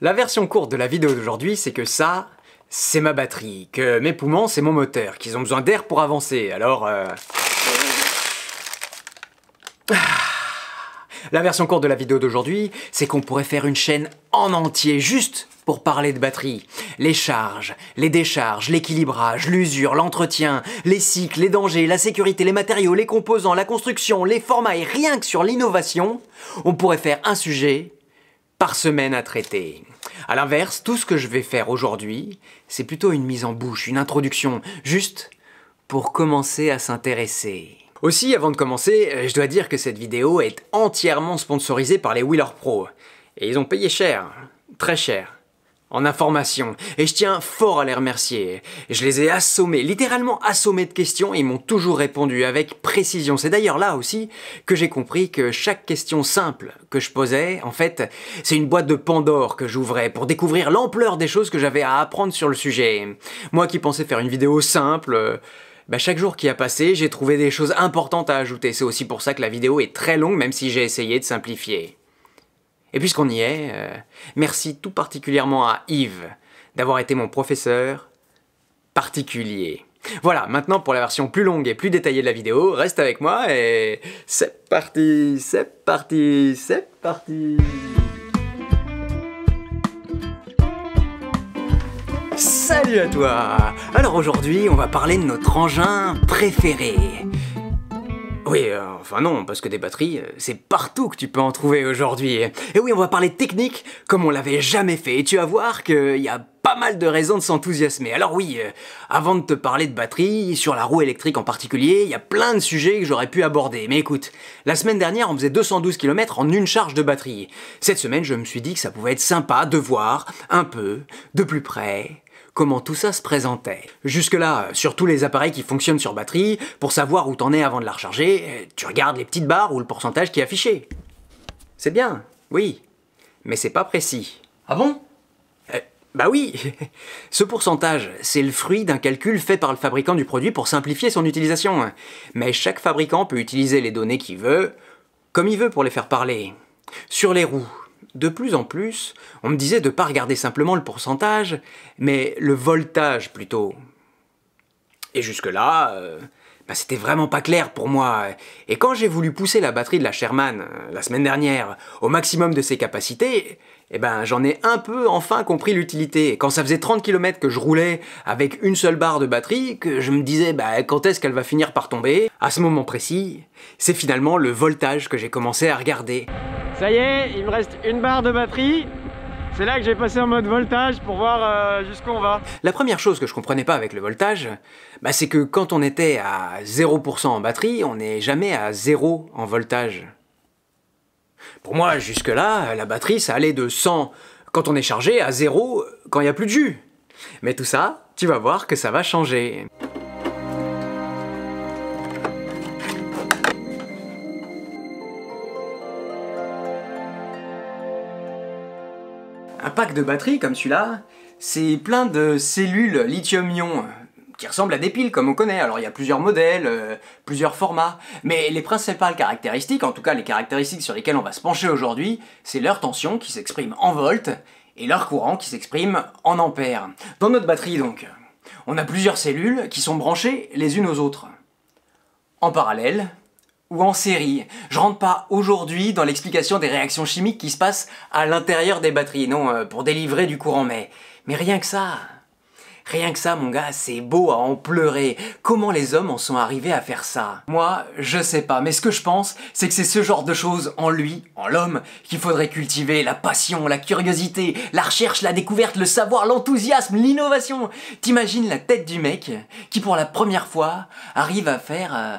La version courte de la vidéo d'aujourd'hui, c'est que ça, c'est ma batterie, que mes poumons, c'est mon moteur, qu'ils ont besoin d'air pour avancer, alors... Euh, ah. La version courte de la vidéo d'aujourd'hui, c'est qu'on pourrait faire une chaîne en entier juste pour parler de batterie. Les charges, les décharges, l'équilibrage, l'usure, l'entretien, les cycles, les dangers, la sécurité, les matériaux, les composants, la construction, les formats et rien que sur l'innovation, on pourrait faire un sujet par semaine à traiter. A l'inverse, tout ce que je vais faire aujourd'hui, c'est plutôt une mise en bouche, une introduction, juste pour commencer à s'intéresser. Aussi, avant de commencer, euh, je dois dire que cette vidéo est entièrement sponsorisée par les Wheeler Pro. Et ils ont payé cher, très cher en information, et je tiens fort à les remercier. Je les ai assommés, littéralement assommés de questions, et ils m'ont toujours répondu avec précision. C'est d'ailleurs là aussi que j'ai compris que chaque question simple que je posais, en fait, c'est une boîte de Pandore que j'ouvrais pour découvrir l'ampleur des choses que j'avais à apprendre sur le sujet. Moi qui pensais faire une vidéo simple, euh, bah chaque jour qui a passé, j'ai trouvé des choses importantes à ajouter. C'est aussi pour ça que la vidéo est très longue, même si j'ai essayé de simplifier. Et puisqu'on y est, euh, merci tout particulièrement à Yves d'avoir été mon professeur particulier. Voilà, maintenant pour la version plus longue et plus détaillée de la vidéo, reste avec moi et c'est parti, c'est parti, c'est parti Salut à toi Alors aujourd'hui, on va parler de notre engin préféré. Oui, euh, enfin non, parce que des batteries, euh, c'est partout que tu peux en trouver aujourd'hui. Et oui, on va parler technique comme on l'avait jamais fait, et tu vas voir qu'il y a pas mal de raisons de s'enthousiasmer. Alors oui, euh, avant de te parler de batterie, sur la roue électrique en particulier, il y a plein de sujets que j'aurais pu aborder. Mais écoute, la semaine dernière, on faisait 212 km en une charge de batterie. Cette semaine, je me suis dit que ça pouvait être sympa de voir, un peu, de plus près, comment tout ça se présentait. Jusque-là, euh, sur tous les appareils qui fonctionnent sur batterie, pour savoir où t'en es avant de la recharger, euh, tu regardes les petites barres ou le pourcentage qui est affiché. C'est bien, oui, mais c'est pas précis. Ah bon euh, Bah oui Ce pourcentage, c'est le fruit d'un calcul fait par le fabricant du produit pour simplifier son utilisation. Mais chaque fabricant peut utiliser les données qu'il veut, comme il veut pour les faire parler. Sur les roues, de plus en plus, on me disait de ne pas regarder simplement le pourcentage, mais le voltage plutôt. Et jusque-là, euh, bah, c'était vraiment pas clair pour moi. Et quand j'ai voulu pousser la batterie de la Sherman, euh, la semaine dernière, au maximum de ses capacités, eh ben, j'en ai un peu enfin compris l'utilité. Quand ça faisait 30 km que je roulais avec une seule barre de batterie, que je me disais bah, quand est-ce qu'elle va finir par tomber, à ce moment précis, c'est finalement le voltage que j'ai commencé à regarder. Ça y est, il me reste une barre de batterie. C'est là que j'ai passé en mode voltage pour voir euh, jusqu'où on va. La première chose que je comprenais pas avec le voltage, bah, c'est que quand on était à 0% en batterie, on n'est jamais à 0 en voltage. Pour moi, jusque-là, la batterie, ça allait de 100 quand on est chargé à 0 quand il n'y a plus de jus. Mais tout ça, tu vas voir que ça va changer. Un pack de batteries comme celui-là, c'est plein de cellules lithium-ion euh, qui ressemblent à des piles comme on connaît. Alors il y a plusieurs modèles, euh, plusieurs formats, mais les principales caractéristiques, en tout cas les caractéristiques sur lesquelles on va se pencher aujourd'hui, c'est leur tension qui s'exprime en volts et leur courant qui s'exprime en ampères. Dans notre batterie donc, on a plusieurs cellules qui sont branchées les unes aux autres. En parallèle, ou en série. Je rentre pas aujourd'hui dans l'explication des réactions chimiques qui se passent à l'intérieur des batteries, non, euh, pour délivrer du courant, mais, mais rien que ça. Rien que ça, mon gars, c'est beau à en pleurer. Comment les hommes en sont arrivés à faire ça Moi, je sais pas, mais ce que je pense, c'est que c'est ce genre de choses en lui, en l'homme, qu'il faudrait cultiver. La passion, la curiosité, la recherche, la découverte, le savoir, l'enthousiasme, l'innovation. T'imagines la tête du mec qui, pour la première fois, arrive à faire... Euh,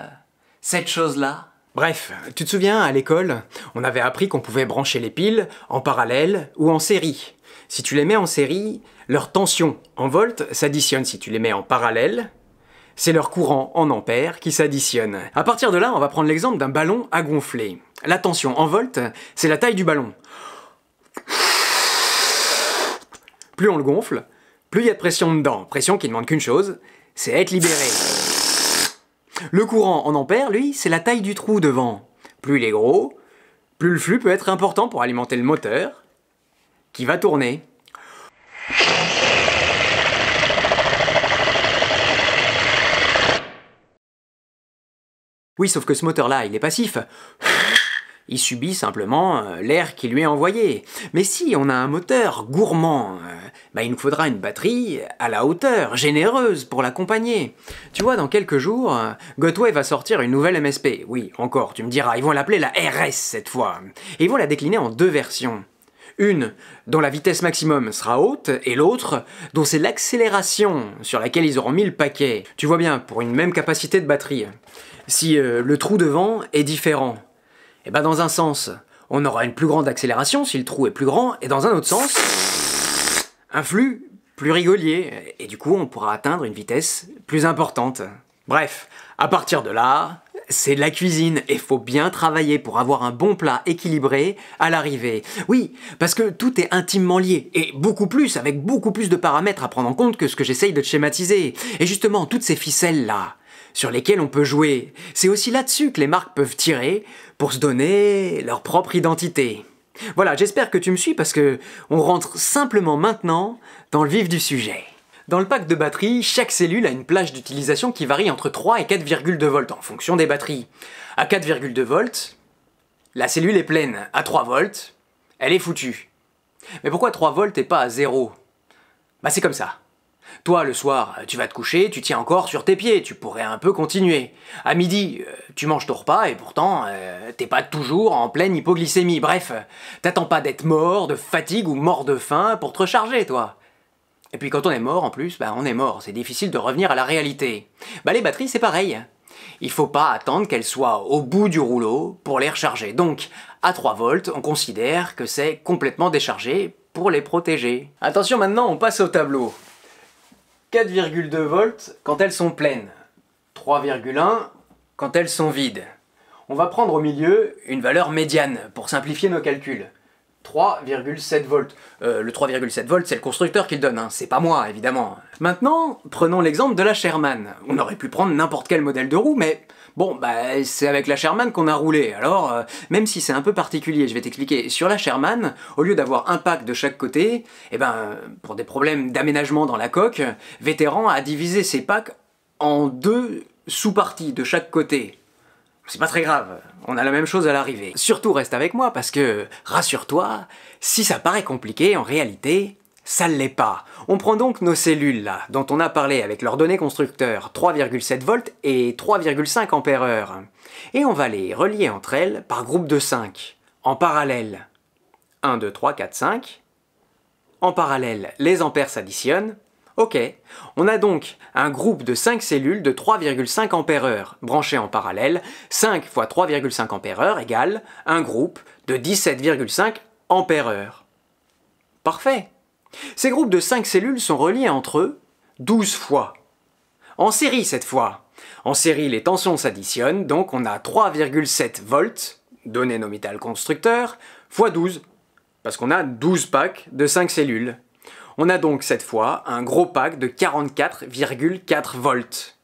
cette chose-là Bref, tu te souviens, à l'école, on avait appris qu'on pouvait brancher les piles en parallèle ou en série. Si tu les mets en série, leur tension en volts s'additionne. Si tu les mets en parallèle, c'est leur courant en ampères qui s'additionne. A partir de là, on va prendre l'exemple d'un ballon à gonfler. La tension en volts, c'est la taille du ballon. Plus on le gonfle, plus il y a de pression dedans. Pression qui ne demande qu'une chose, c'est être libéré. Le courant en ampères, lui, c'est la taille du trou devant. Plus il est gros, plus le flux peut être important pour alimenter le moteur, qui va tourner. Oui, sauf que ce moteur-là, il est passif il subit simplement euh, l'air qui lui est envoyé. Mais si on a un moteur gourmand, euh, bah il nous faudra une batterie à la hauteur, généreuse, pour l'accompagner. Tu vois, dans quelques jours, euh, Gotway va sortir une nouvelle MSP. Oui, encore, tu me diras, ils vont l'appeler la RS cette fois. Et ils vont la décliner en deux versions. Une dont la vitesse maximum sera haute et l'autre dont c'est l'accélération sur laquelle ils auront mis le paquet. Tu vois bien, pour une même capacité de batterie. Si le trou devant est différent. Et eh bien dans un sens, on aura une plus grande accélération si le trou est plus grand, et dans un autre sens, un flux plus rigolier, et du coup on pourra atteindre une vitesse plus importante. Bref, à partir de là, c'est de la cuisine et faut bien travailler pour avoir un bon plat équilibré à l'arrivée. Oui, parce que tout est intimement lié et beaucoup plus avec beaucoup plus de paramètres à prendre en compte que ce que j'essaye de schématiser. Et justement, toutes ces ficelles là, sur lesquels on peut jouer. C'est aussi là-dessus que les marques peuvent tirer pour se donner leur propre identité. Voilà, j'espère que tu me suis parce que on rentre simplement maintenant dans le vif du sujet. Dans le pack de batterie, chaque cellule a une plage d'utilisation qui varie entre 3 et 4,2 volts en fonction des batteries. À 4,2 volts, la cellule est pleine. À 3 volts, elle est foutue. Mais pourquoi 3 volts et pas à 0 Bah c'est comme ça. Toi, le soir, tu vas te coucher, tu tiens encore sur tes pieds, tu pourrais un peu continuer. À midi, euh, tu manges ton repas et pourtant, euh, t'es pas toujours en pleine hypoglycémie. Bref, t'attends pas d'être mort de fatigue ou mort de faim pour te recharger, toi. Et puis quand on est mort, en plus, bah on est mort, c'est difficile de revenir à la réalité. Bah les batteries, c'est pareil. Il faut pas attendre qu'elles soient au bout du rouleau pour les recharger. Donc, à 3 volts, on considère que c'est complètement déchargé pour les protéger. Attention maintenant, on passe au tableau. 4,2 volts quand elles sont pleines, 3,1 quand elles sont vides. On va prendre au milieu une valeur médiane pour simplifier nos calculs. 3,7 volts. Euh, le 3,7 volts, c'est le constructeur qui le donne, hein. c'est pas moi, évidemment. Maintenant, prenons l'exemple de la Sherman. On aurait pu prendre n'importe quel modèle de roue, mais Bon, bah, c'est avec la Sherman qu'on a roulé, alors, euh, même si c'est un peu particulier, je vais t'expliquer. Sur la Sherman, au lieu d'avoir un pack de chaque côté, eh ben, pour des problèmes d'aménagement dans la coque, Vétéran a divisé ses packs en deux sous-parties de chaque côté. C'est pas très grave, on a la même chose à l'arrivée. Surtout reste avec moi parce que, rassure-toi, si ça paraît compliqué, en réalité, ça ne l'est pas. On prend donc nos cellules là, dont on a parlé avec leurs données constructeurs, 3,7 volts et 3,5 ampères et on va les relier entre elles par groupe de 5, en parallèle. 1, 2, 3, 4, 5. En parallèle, les ampères s'additionnent. Ok, on a donc un groupe de 5 cellules de 3,5 ampères-heure branchées en parallèle. 5 fois 3,5 ampères égale un groupe de 17,5 ampères Parfait ces groupes de 5 cellules sont reliés entre eux 12 fois. En série cette fois. En série, les tensions s'additionnent, donc on a 3,7 volts, donné nominal constructeur, x 12, parce qu'on a 12 packs de 5 cellules. On a donc cette fois un gros pack de 44,4 volts.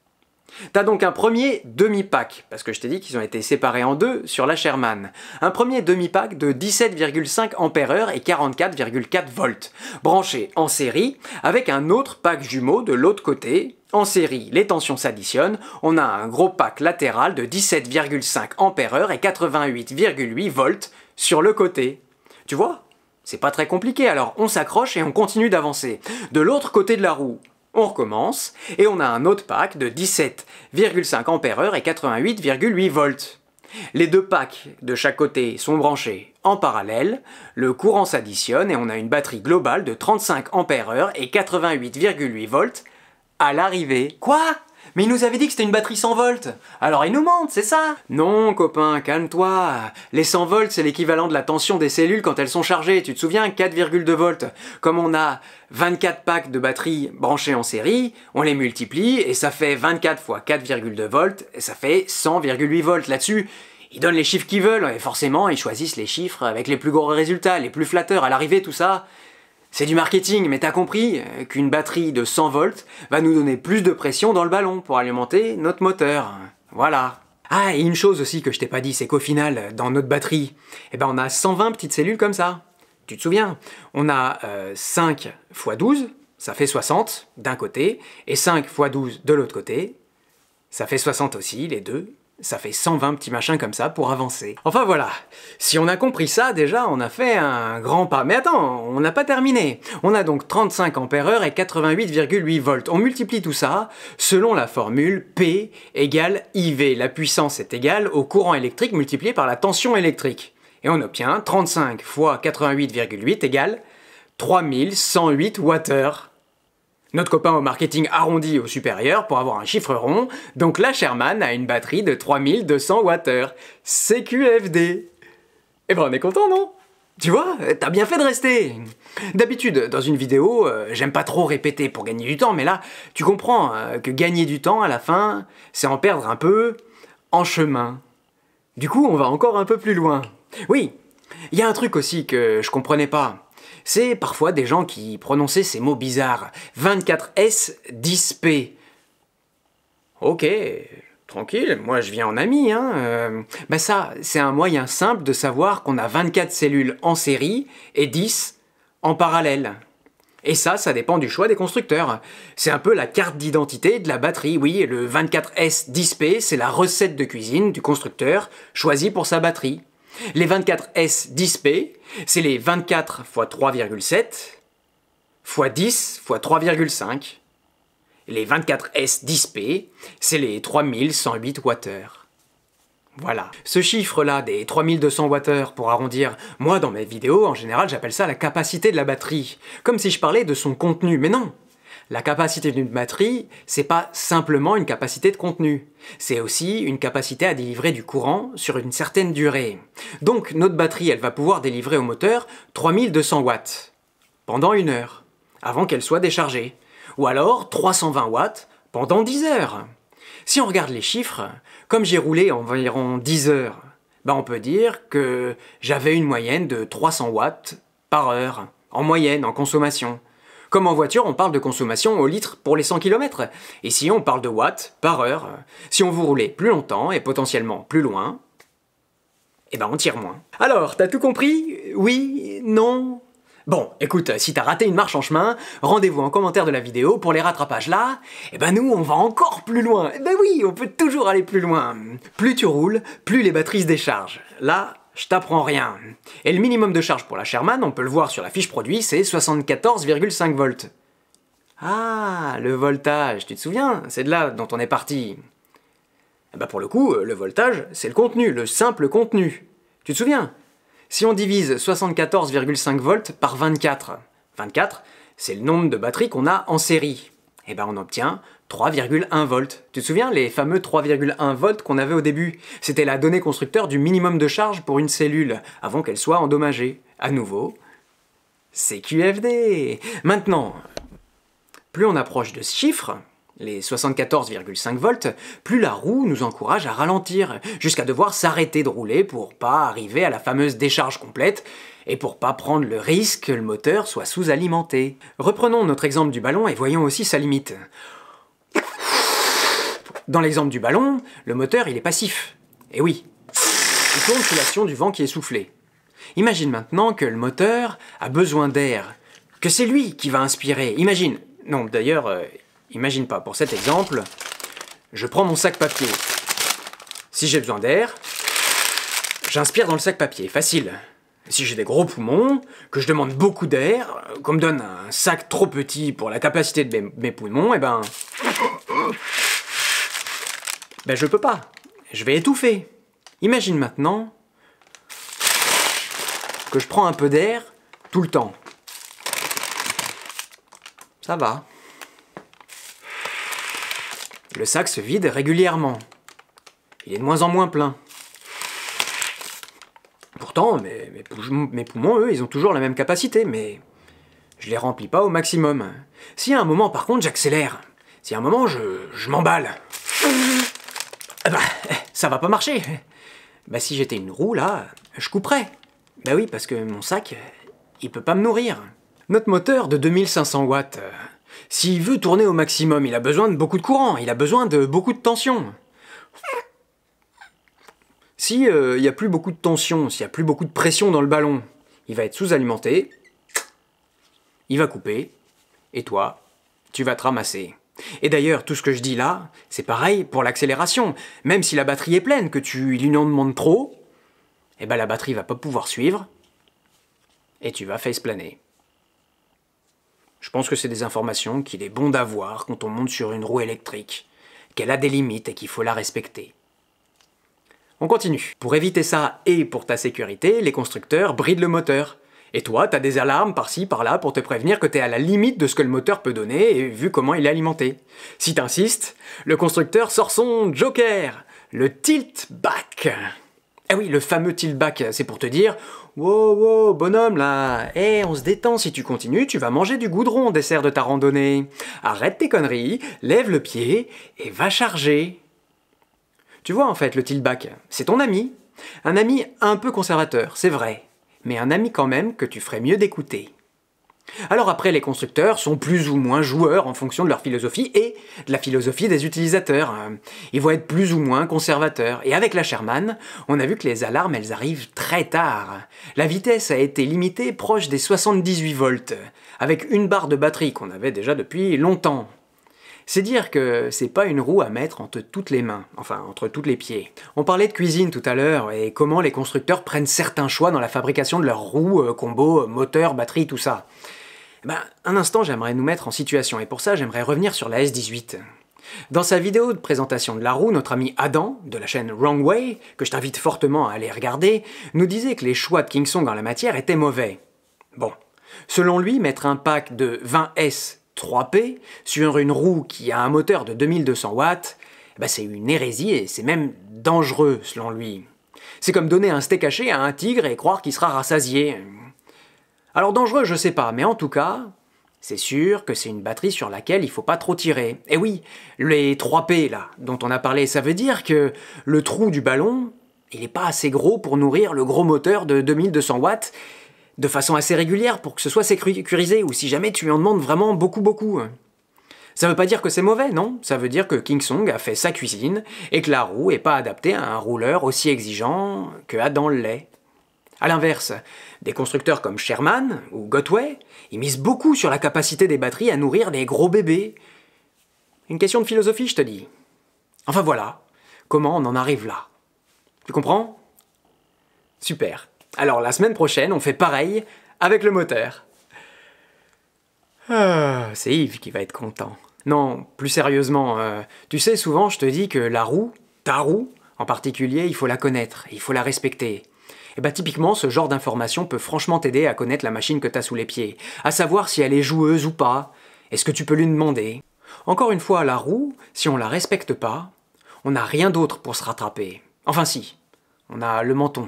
T'as donc un premier demi-pack, parce que je t'ai dit qu'ils ont été séparés en deux sur la Sherman. Un premier demi-pack de 17,5 Ah et 44,4 volts, branché en série, avec un autre pack jumeau de l'autre côté. En série, les tensions s'additionnent, on a un gros pack latéral de 17,5 Ah et 88,8 volts sur le côté. Tu vois c'est pas très compliqué, alors on s'accroche et on continue d'avancer. De l'autre côté de la roue, on recommence, et on a un autre pack de 17,5 Ah et 88,8 volts. Les deux packs de chaque côté sont branchés en parallèle, le courant s'additionne et on a une batterie globale de 35 Ah et 88,8 volts à l'arrivée. Quoi mais il nous avait dit que c'était une batterie 100 volts Alors il nous ment, c'est ça Non, copain, calme-toi Les 100 volts, c'est l'équivalent de la tension des cellules quand elles sont chargées, tu te souviens 4,2 volts. Comme on a 24 packs de batteries branchées en série, on les multiplie et ça fait 24 fois 4,2 volts, et ça fait 100,8 volts là-dessus. Ils donnent les chiffres qu'ils veulent, et forcément, ils choisissent les chiffres avec les plus gros résultats, les plus flatteurs. À l'arrivée, tout ça, c'est du marketing, mais t'as compris euh, qu'une batterie de 100 volts va nous donner plus de pression dans le ballon pour alimenter notre moteur. Voilà. Ah, et une chose aussi que je t'ai pas dit, c'est qu'au final, dans notre batterie, eh ben on a 120 petites cellules comme ça. Tu te souviens On a 5 x 12, ça fait 60 d'un côté, et 5 x 12 de l'autre côté, ça fait 60 aussi, les deux, ça fait 120 petits machins comme ça pour avancer. Enfin voilà, si on a compris ça, déjà on a fait un grand pas. Mais attends, on n'a pas terminé. On a donc 35 ampère-heure et 88,8 volts. On multiplie tout ça selon la formule P égale IV. La puissance est égale au courant électrique multiplié par la tension électrique. Et on obtient 35 fois 88,8 égale 3108 watt-heure. Notre copain au marketing arrondi au supérieur pour avoir un chiffre rond, donc la Sherman a une batterie de 3200 Wh. CQFD Et ben on est content, non tu vois, t'as bien fait de rester. D'habitude, dans une vidéo, euh, j'aime pas trop répéter pour gagner du temps, mais là, tu comprends euh, que gagner du temps à la fin, c'est en perdre un peu en chemin. Du coup, on va encore un peu plus loin. Oui, il y a un truc aussi que je comprenais pas c'est parfois des gens qui prononçaient ces mots bizarres. 24S, 10P. Ok, tranquille, moi je viens en ami, hein. bah ça, c'est un moyen simple de savoir qu'on a 24 cellules en série et 10 en parallèle. Et ça, ça dépend du choix des constructeurs. C'est un peu la carte d'identité de la batterie, oui, le 24S10P, c'est la recette de cuisine du constructeur choisi pour sa batterie. Les 24S 10P, c'est les 24 x 3,7 x 10 x 3,5. Les 24S 10P, c'est les 3108 Wh. Voilà. Ce chiffre-là des 3200 Wh pour arrondir, moi dans mes vidéos, en général, j'appelle ça la capacité de la batterie. Comme si je parlais de son contenu, mais non la capacité d'une batterie, c'est pas simplement une capacité de contenu, c'est aussi une capacité à délivrer du courant sur une certaine durée. Donc notre batterie, elle va pouvoir délivrer au moteur 3200 watts pendant une heure, avant qu'elle soit déchargée, ou alors 320 watts pendant 10 heures. Si on regarde les chiffres, comme j'ai roulé environ 10 heures, ben, on peut dire que j'avais une moyenne de 300 watts par heure, en moyenne, en consommation. Comme en voiture, on parle de consommation au litre pour les 100 km. Et si on parle de watts par heure. Si on vous roulait plus longtemps et potentiellement plus loin, eh ben on tire moins. Alors, t'as tout compris Oui Non Bon, écoute, si t'as raté une marche en chemin, rendez-vous en commentaire de la vidéo pour les rattrapages là. et eh ben nous, on va encore plus loin. Et eh ben oui, on peut toujours aller plus loin. Plus tu roules, plus les batteries se déchargent. Là, je t'apprends rien. Et le minimum de charge pour la Sherman, on peut le voir sur la fiche produit, c'est 74,5 volts. Ah, le voltage, tu te souviens C'est de là dont on est parti. Bah pour le coup, le voltage, c'est le contenu, le simple contenu. Tu te souviens Si on divise 74,5 volts par 24, 24, c'est le nombre de batteries qu'on a en série. Et eh ben on obtient 3,1 volts. Tu te souviens les fameux 3,1 volts qu'on avait au début C'était la donnée constructeur du minimum de charge pour une cellule, avant qu'elle soit endommagée. À nouveau, CQFD Maintenant, plus on approche de ce chiffre, les 74,5 volts, plus la roue nous encourage à ralentir, jusqu'à devoir s'arrêter de rouler pour pas arriver à la fameuse décharge complète, et pour pas prendre le risque que le moteur soit sous-alimenté. Reprenons notre exemple du ballon et voyons aussi sa limite. Dans l'exemple du ballon, le moteur il est passif. Et eh oui, il tourne l'action du vent qui est soufflé. Imagine maintenant que le moteur a besoin d'air, que c'est lui qui va inspirer. Imagine, non d'ailleurs, euh, imagine pas, pour cet exemple, je prends mon sac papier. Si j'ai besoin d'air, j'inspire dans le sac papier, facile. Si j'ai des gros poumons, que je demande beaucoup d'air, qu'on me donne un sac trop petit pour la capacité de mes, mes poumons, eh ben... Ben je peux pas. Je vais étouffer. Imagine maintenant que je prends un peu d'air tout le temps. Ça va. Le sac se vide régulièrement. Il est de moins en moins plein. Pourtant, mes, poumons, eux, ils ont toujours la même capacité, mais je les remplis pas au maximum. Si à un moment, par contre, j'accélère, si à un moment, je m'emballe. Eh ben, ça va pas marcher. Bah si j'étais une roue là, je couperais. Bah oui, parce que mon sac, il peut pas me nourrir. Notre moteur de 2500 watts, s'il veut tourner au maximum, il a besoin de beaucoup de courant, il a besoin de beaucoup de tension. Si euh, il n'y a plus beaucoup de tension, s'il n'y a plus beaucoup de pression dans le ballon, il va être sous-alimenté, il va couper, et toi, tu vas te ramasser. Et d'ailleurs, tout ce que je dis là, c'est pareil pour l'accélération. Même si la batterie est pleine, que tu lui en demandes trop, eh ben la batterie va pas pouvoir suivre, et tu vas planer. Je pense que c'est des informations qu'il est bon d'avoir quand on monte sur une roue électrique, qu'elle a des limites et qu'il faut la respecter. On continue. Pour éviter ça et pour ta sécurité, les constructeurs brident le moteur. Et toi, t'as des alarmes par-ci, par-là pour te prévenir que t'es à la limite de ce que le moteur peut donner et vu comment il est alimenté. Si t'insistes, le constructeur sort son joker, le tilt back. Ah oui, le fameux tilt back, c'est pour te dire Wow, wow, bonhomme là Eh, on se détend, si tu continues, tu vas manger du goudron au dessert de ta randonnée. Arrête tes conneries, lève le pied et va charger. Tu vois en fait, le tilt back, c'est ton ami. Un ami un peu conservateur, c'est vrai mais un ami quand même que tu ferais mieux d'écouter. Alors après, les constructeurs sont plus ou moins joueurs en fonction de leur philosophie et de la philosophie des utilisateurs. Hein. Ils vont être plus ou moins conservateurs. Et avec la Sherman, on a vu que les alarmes, elles arrivent très tard. La vitesse a été limitée proche des 78 volts, avec une barre de batterie qu'on avait déjà depuis longtemps. C'est dire que c'est pas une roue à mettre entre toutes les mains, enfin entre toutes les pieds. On parlait de cuisine tout à l'heure et comment les constructeurs prennent certains choix dans la fabrication de leurs roues, euh, combos, euh, moteurs, batteries, tout ça. Ben, un instant j'aimerais nous mettre en situation et pour ça j'aimerais revenir sur la S18. Dans sa vidéo de présentation de la roue, notre ami Adam, de la chaîne Wrong Way, que je t'invite fortement à aller regarder, nous disait que les choix de Kingsong en la matière étaient mauvais. Bon. Selon lui, mettre un pack de 20S 3P sur une roue qui a un moteur de 2200 watts, eh ben, c'est une hérésie et c'est même dangereux selon lui. C'est comme donner un steak haché à un tigre et croire qu'il sera rassasié. Alors dangereux, je sais pas, mais en tout cas, c'est sûr que c'est une batterie sur laquelle il faut pas trop tirer. Et eh oui, les 3P là, dont on a parlé, ça veut dire que le trou du ballon, il n'est pas assez gros pour nourrir le gros moteur de 2200 watts de façon assez régulière pour que ce soit sécurisé, ou si jamais tu lui en demandes vraiment beaucoup beaucoup. Ça veut pas dire que c'est mauvais, non Ça veut dire que King Song a fait sa cuisine, et que la roue est pas adaptée à un rouleur aussi exigeant que Adam lait. A l'inverse, des constructeurs comme Sherman ou Gotway, ils misent beaucoup sur la capacité des batteries à nourrir des gros bébés. Une question de philosophie, je te dis. Enfin voilà, comment on en arrive là Tu comprends Super. Alors la semaine prochaine, on fait pareil avec le moteur. Ah, c'est Yves qui va être content. Non, plus sérieusement, euh, tu sais, souvent je te dis que la roue, ta roue, en particulier, il faut la connaître, il faut la respecter. Et eh bah ben, typiquement, ce genre d'information peut franchement t'aider à connaître la machine que t'as sous les pieds, à savoir si elle est joueuse ou pas, est ce que tu peux lui demander. Encore une fois, la roue, si on la respecte pas, on n'a rien d'autre pour se rattraper. Enfin si, on a le menton,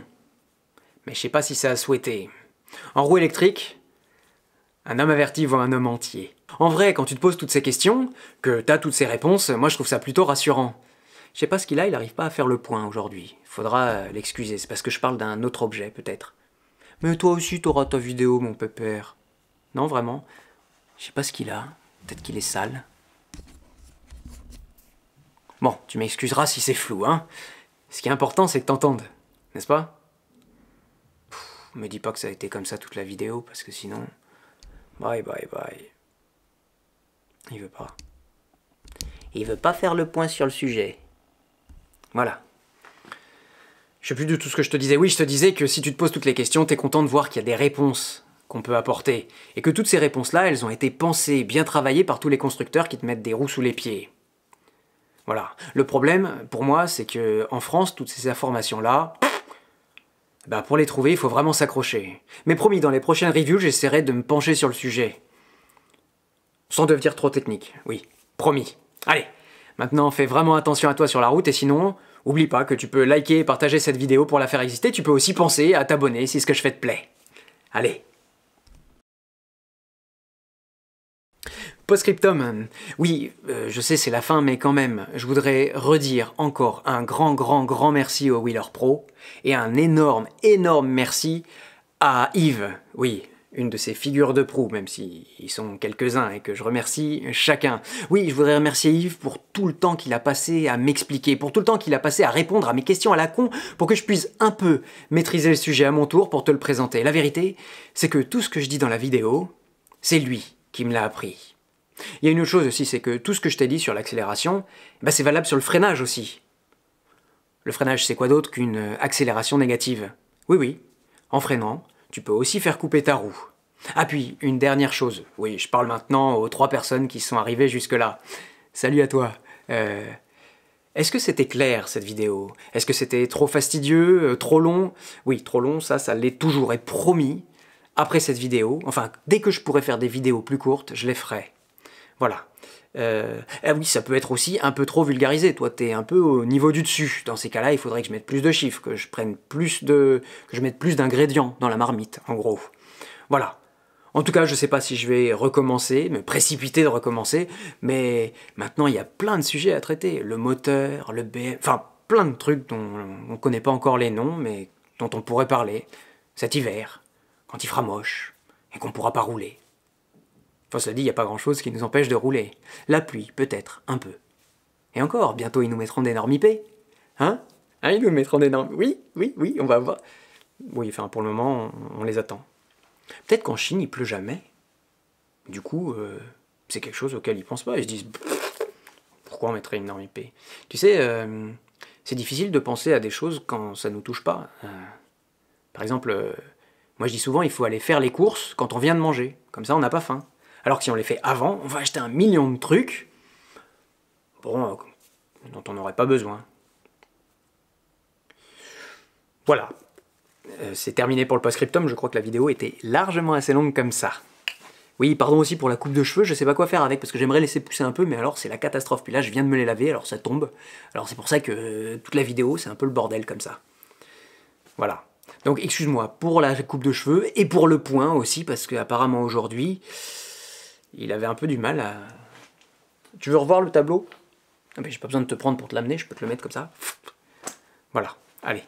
mais je sais pas si ça a souhaité. En roue électrique, un homme averti voit un homme entier. En vrai, quand tu te poses toutes ces questions, que t'as toutes ces réponses, moi je trouve ça plutôt rassurant. Je sais pas ce qu'il a, il arrive pas à faire le point aujourd'hui. Faudra euh, l'excuser, c'est parce que je parle d'un autre objet peut-être. Mais toi aussi t'auras ta vidéo, mon pépère. Non, vraiment. Je sais pas ce qu'il a. Peut-être qu'il est sale. Bon, tu m'excuseras si c'est flou, hein. Ce qui est important, c'est que t'entendes, n'est-ce pas me dis pas que ça a été comme ça toute la vidéo, parce que sinon, bye bye bye. Il veut pas. Il veut pas faire le point sur le sujet. Voilà. Je sais plus du tout ce que je te disais. Oui, je te disais que si tu te poses toutes les questions, t'es content de voir qu'il y a des réponses qu'on peut apporter. Et que toutes ces réponses-là, elles ont été pensées, bien travaillées par tous les constructeurs qui te mettent des roues sous les pieds. Voilà. Le problème, pour moi, c'est que en France, toutes ces informations-là, bah pour les trouver, il faut vraiment s'accrocher. Mais promis, dans les prochaines reviews, j'essaierai de me pencher sur le sujet. Sans devenir trop technique, oui. Promis. Allez, maintenant fais vraiment attention à toi sur la route et sinon, oublie pas que tu peux liker et partager cette vidéo pour la faire exister. Tu peux aussi penser à t'abonner si ce que je fais te plaît. Allez, Postscriptum. Oui, euh, je sais c'est la fin, mais quand même, je voudrais redire encore un grand, grand, grand merci au Wheeler Pro. Et un énorme, énorme merci à Yves, oui, une de ces figures de proue, même s'ils sont quelques-uns et que je remercie chacun. Oui, je voudrais remercier Yves pour tout le temps qu'il a passé à m'expliquer, pour tout le temps qu'il a passé à répondre à mes questions à la con, pour que je puisse un peu maîtriser le sujet à mon tour pour te le présenter. La vérité, c'est que tout ce que je dis dans la vidéo, c'est lui qui me l'a appris. Il y a une autre chose aussi, c'est que tout ce que je t'ai dit sur l'accélération, bah, c'est valable sur le freinage aussi. Le freinage, c'est quoi d'autre qu'une euh, accélération négative Oui, oui. En freinant, tu peux aussi faire couper ta roue. Ah puis, une dernière chose. Oui, je parle maintenant aux trois personnes qui sont arrivées jusque-là. Salut à toi. Euh, est-ce que c'était clair cette vidéo Est-ce que c'était trop fastidieux euh, Trop long Oui, trop long, ça, ça l'est toujours. Et promis, après cette vidéo, enfin, dès que je pourrai faire des vidéos plus courtes, je les ferai. Voilà. Euh, ah oui, ça peut être aussi un peu trop vulgarisé. Toi, t'es un peu au niveau du dessus. Dans ces cas-là, il faudrait que je mette plus de chiffres, que je prenne plus de, que je mette plus d'ingrédients dans la marmite, en gros. Voilà. En tout cas, je sais pas si je vais recommencer, me précipiter de recommencer, mais maintenant il y a plein de sujets à traiter. Le moteur, le BM, enfin plein de trucs dont on connaît pas encore les noms, mais dont on pourrait parler cet hiver, quand il fera moche et qu'on pourra pas rouler. Enfin, ça dit, il n'y a pas grand-chose qui nous empêche de rouler. La pluie, peut-être, un peu. Et encore, bientôt ils nous mettront d'énormes IP. Hein Hein, ils nous mettront d'énormes... Oui, oui, oui, on va voir. Oui, enfin, pour le moment, on, les attend. Peut-être qu'en Chine, il pleut jamais. Du coup, euh, c'est quelque chose auquel ils pensent pas. Ils se disent, pourquoi on mettrait une énorme IP Tu sais, euh, c'est difficile de penser à des choses quand ça nous touche pas. Euh, par exemple, moi je dis souvent, il faut aller faire les courses quand on vient de manger. Comme ça, on n'a pas faim. Alors que si on les fait avant, on va acheter un million de trucs bon, euh, dont on n'aurait pas besoin. Voilà. Euh, c'est terminé pour le post-scriptum, je crois que la vidéo était largement assez longue comme ça. Oui, pardon aussi pour la coupe de cheveux, je sais pas quoi faire avec parce que j'aimerais laisser pousser un peu, mais alors c'est la catastrophe. Puis là, je viens de me les laver, alors ça tombe. Alors c'est pour ça que euh, toute la vidéo, c'est un peu le bordel comme ça. Voilà. Donc excuse-moi pour la coupe de cheveux et pour le point aussi, parce que apparemment aujourd'hui, il avait un peu du mal à... Tu veux revoir le tableau ah mais ben, J'ai pas besoin de te prendre pour te l'amener, je peux te le mettre comme ça. Voilà, allez.